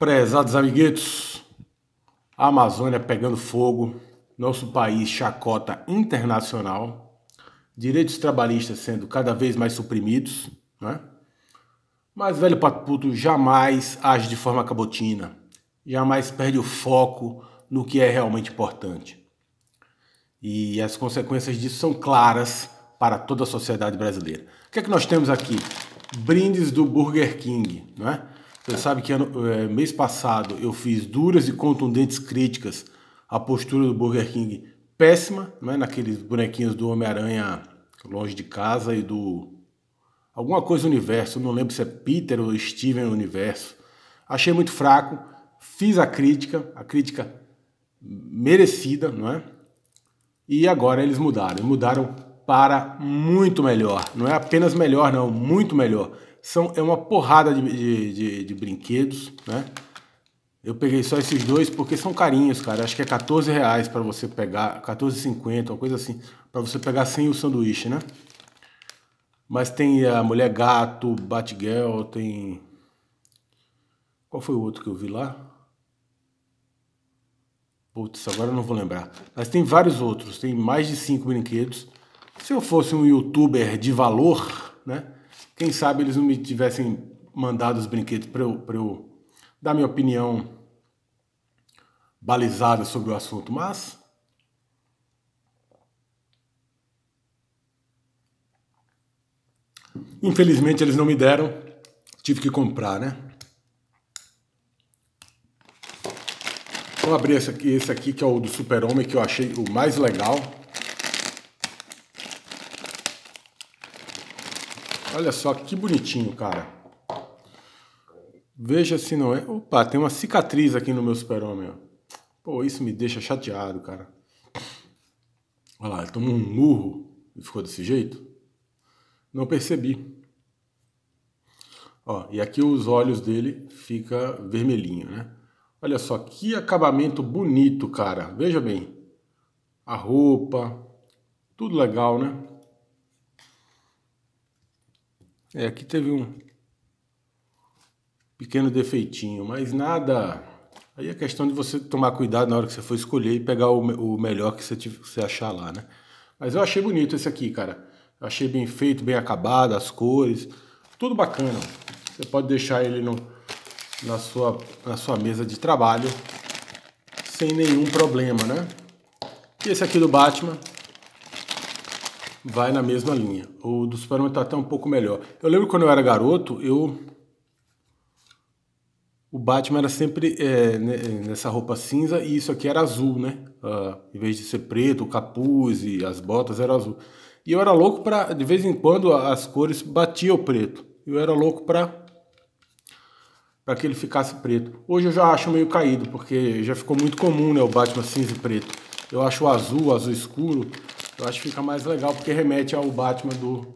Prezados amiguetos, a Amazônia pegando fogo, nosso país chacota internacional, direitos trabalhistas sendo cada vez mais suprimidos, né? Mas velho pato puto jamais age de forma cabotina, jamais perde o foco no que é realmente importante. E as consequências disso são claras para toda a sociedade brasileira. O que é que nós temos aqui? Brindes do Burger King, não é? Você sabe que ano, é, mês passado eu fiz duras e contundentes críticas à postura do Burger King péssima, né? naqueles bonequinhos do Homem-Aranha longe de casa e do. Alguma coisa universo, não lembro se é Peter ou Steven Universo. Achei muito fraco, fiz a crítica, a crítica merecida, não é? E agora eles mudaram, mudaram para muito melhor. Não é apenas melhor, não, muito melhor são, é uma porrada de, de, de, de brinquedos, né? Eu peguei só esses dois porque são carinhos, cara. Acho que é 14 reais para você pegar, 14,50, uma coisa assim, para você pegar sem o sanduíche, né? Mas tem a Mulher Gato, Batgirl, tem... Qual foi o outro que eu vi lá? Putz, agora eu não vou lembrar. Mas tem vários outros, tem mais de cinco brinquedos. Se eu fosse um youtuber de valor, né? Quem sabe eles não me tivessem mandado os brinquedos para eu, eu dar minha opinião balizada sobre o assunto, mas. Infelizmente eles não me deram, tive que comprar, né? Vou abrir esse aqui, esse aqui que é o do Super-Homem, que eu achei o mais legal. Olha só que bonitinho, cara. Veja se não é... Opa, tem uma cicatriz aqui no meu super-homem, Pô, isso me deixa chateado, cara. Olha lá, ele tomou um murro e ficou desse jeito. Não percebi. Ó, e aqui os olhos dele fica vermelhinho, né? Olha só, que acabamento bonito, cara. Veja bem. A roupa, tudo legal, né? É, aqui teve um pequeno defeitinho, mas nada. Aí é questão de você tomar cuidado na hora que você for escolher e pegar o, o melhor que você, tiver, que você achar lá, né? Mas eu achei bonito esse aqui, cara. Eu achei bem feito, bem acabado, as cores, tudo bacana. Você pode deixar ele no, na, sua, na sua mesa de trabalho sem nenhum problema, né? E esse aqui do Batman, vai na mesma linha. O do Superman tá até um pouco melhor. Eu lembro quando eu era garoto, eu. O Batman era sempre é, nessa roupa cinza e isso aqui era azul, né? Uh, em vez de ser preto, o capuz e as botas era azul. E eu era louco para de vez em quando as cores batiam o preto. Eu era louco para para que ele ficasse preto. Hoje eu já acho meio caído, porque já ficou muito comum, né, o Batman cinza e preto. Eu acho o azul, o azul escuro, eu acho que fica mais legal porque remete ao Batman do,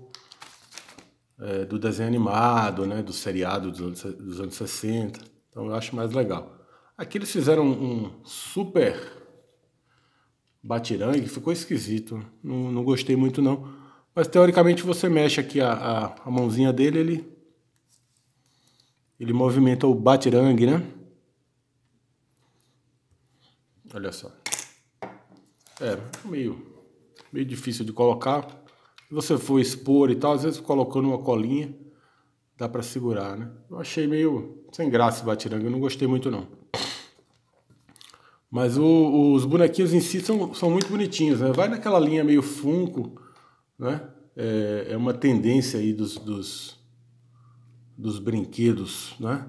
é, do desenho animado, né? Do seriado dos anos, dos anos 60. Então eu acho mais legal. Aqui eles fizeram um, um super batirangue, ficou esquisito. Não, não gostei muito não. Mas teoricamente você mexe aqui a, a, a mãozinha dele, ele, ele movimenta o batirangue, né? Olha só. É, meio meio difícil de colocar. Se você for expor e tal, às vezes colocando uma colinha, dá para segurar, né? Eu achei meio sem graça esse batiranga, eu não gostei muito não. Mas o, os bonequinhos em si são, são muito bonitinhos, né? Vai naquela linha meio funko, né? É, é uma tendência aí dos, dos, dos brinquedos, né?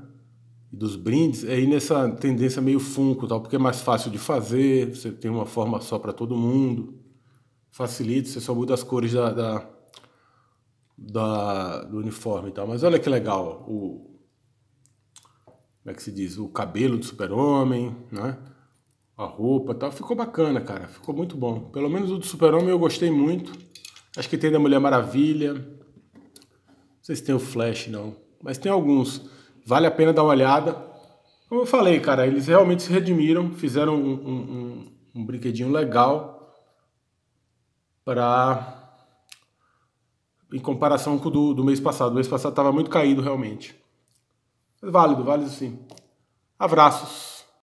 dos brindes, é aí nessa tendência meio funko, tal, porque é mais fácil de fazer, você tem uma forma só para todo mundo facilita, você só muda as cores da, da, da, do uniforme e tal. Mas olha que legal o. Como é que se diz? O cabelo do super-homem, né? A roupa e tal. Ficou bacana, cara. Ficou muito bom. Pelo menos o do super-homem eu gostei muito. Acho que tem da Mulher Maravilha. Não sei se tem o Flash, não. Mas tem alguns. Vale a pena dar uma olhada. Como eu falei, cara, eles realmente se redimiram, fizeram um, um, um, um brinquedinho legal para em comparação com o do, do mês passado. O mês passado estava muito caído realmente. Válido, válido sim. Abraços.